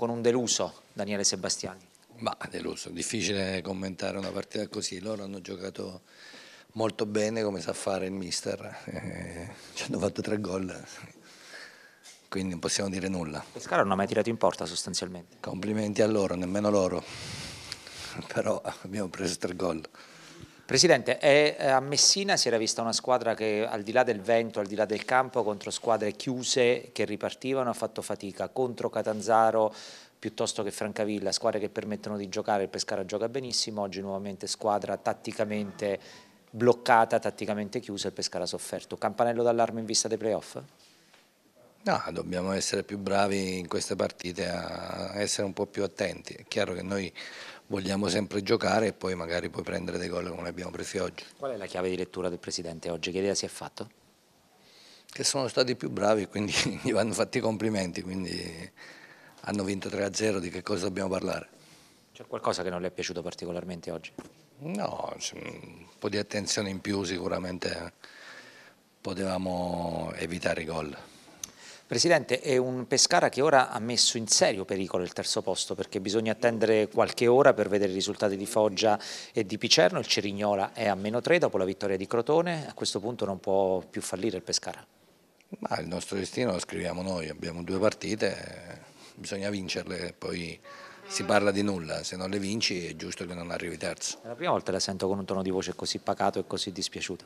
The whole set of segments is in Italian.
con un deluso Daniele Sebastiani. Ma deluso, difficile commentare una partita così, loro hanno giocato molto bene come sa fare il mister, eh, ci hanno fatto tre gol, quindi non possiamo dire nulla. Pescara non ha mai tirato in porta sostanzialmente. Complimenti a loro, nemmeno loro, però abbiamo preso tre gol. Presidente, eh, a Messina si era vista una squadra che al di là del vento, al di là del campo, contro squadre chiuse che ripartivano ha fatto fatica, contro Catanzaro piuttosto che Francavilla, squadre che permettono di giocare, il Pescara gioca benissimo, oggi nuovamente squadra tatticamente bloccata, tatticamente chiusa, il Pescara ha sofferto. Campanello d'allarme in vista dei playoff? No, dobbiamo essere più bravi in queste partite a essere un po' più attenti. È chiaro che noi vogliamo sempre giocare e poi magari puoi prendere dei gol come abbiamo preso oggi. Qual è la chiave di lettura del Presidente oggi? Che idea si è fatto? Che sono stati più bravi, quindi gli vanno fatti i complimenti, quindi hanno vinto 3-0, di che cosa dobbiamo parlare? C'è qualcosa che non le è piaciuto particolarmente oggi? No, un po' di attenzione in più sicuramente eh. potevamo evitare i gol. Presidente, è un Pescara che ora ha messo in serio pericolo il terzo posto perché bisogna attendere qualche ora per vedere i risultati di Foggia e di Picerno, il Cerignola è a meno 3 dopo la vittoria di Crotone, a questo punto non può più fallire il Pescara. Ma il nostro destino lo scriviamo noi, abbiamo due partite, bisogna vincerle e poi si parla di nulla, se non le vinci è giusto che non arrivi terzo. È la prima volta la sento con un tono di voce così pacato e così dispiaciuto.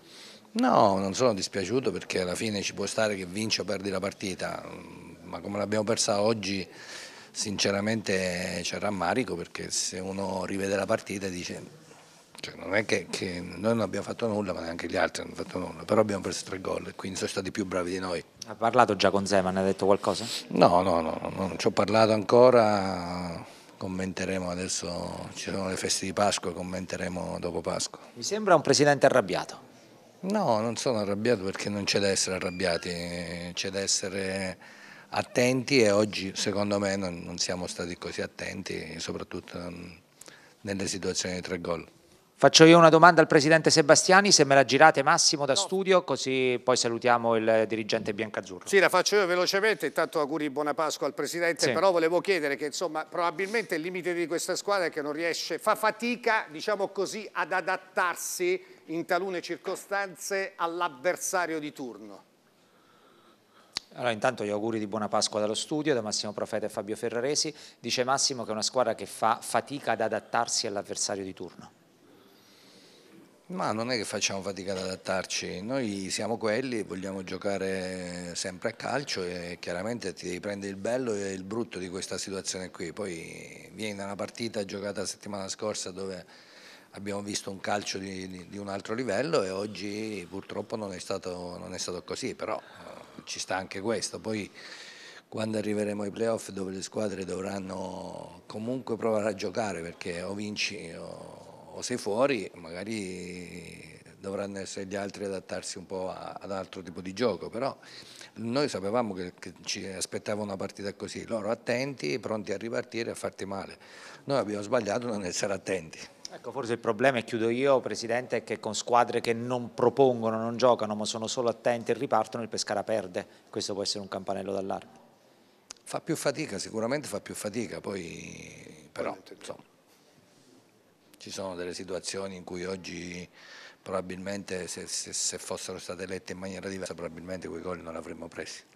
No, non sono dispiaciuto perché alla fine ci può stare che vinci o perdi la partita, mm, ma come l'abbiamo persa oggi sinceramente c'è rammarico perché se uno rivede la partita dice cioè non è che, che, noi non abbiamo fatto nulla, ma neanche gli altri hanno fatto nulla, però abbiamo perso tre gol e quindi sono stati più bravi di noi. Ha parlato già con Zeman, ha detto qualcosa? No, no, no, non ci ho parlato ancora commenteremo adesso, ci sono le feste di Pasqua, commenteremo dopo Pasqua. Mi sembra un presidente arrabbiato. No, non sono arrabbiato perché non c'è da essere arrabbiati, c'è da essere attenti e oggi secondo me non, siamo stati così attenti, soprattutto mm, nelle situazioni di tre gol. Faccio io una domanda al Presidente Sebastiani, se me la girate Massimo da no. studio, così poi salutiamo il dirigente Biancazzurro. Sì, la faccio io velocemente, intanto auguri buona Pasqua al Presidente, sì. però volevo chiedere che insomma probabilmente il limite di questa squadra è che non riesce, fa fatica diciamo così ad adattarsi in talune circostanze all'avversario di turno. Allora intanto gli auguri di buona Pasqua dallo studio da Massimo Profeta e Fabio Ferraresi. Dice Massimo che è una squadra che fa fatica ad adattarsi all'avversario di turno. Ma non è che facciamo fatica ad adattarci, noi siamo quelli, vogliamo giocare sempre a calcio e chiaramente ti devi il bello e il brutto di questa situazione qui. Poi vieni da una partita giocata la settimana scorsa dove abbiamo visto un calcio di, di un altro livello e oggi purtroppo non è stato, non è stato così, però eh, ci sta anche questo. Poi quando arriveremo ai playoff dove le squadre dovranno comunque provare a giocare perché o vinci o o sei fuori, magari dovranno essere gli altri adattarsi un po' ad altro tipo di gioco, però noi sapevamo che, che, ci aspettava una partita così, loro attenti, pronti a ripartire a farti male. Noi abbiamo sbagliato non essere attenti. Ecco, forse il problema, e chiudo io, Presidente, è che con squadre che non propongono, non giocano, ma sono solo attenti e ripartono, il Pescara perde. Questo può essere un campanello d'allarme. Fa più fatica, sicuramente fa più fatica, poi però... Insomma. Ci sono delle situazioni in cui oggi probabilmente se, se, se fossero state elette in maniera diversa probabilmente quei gol non avremmo presi.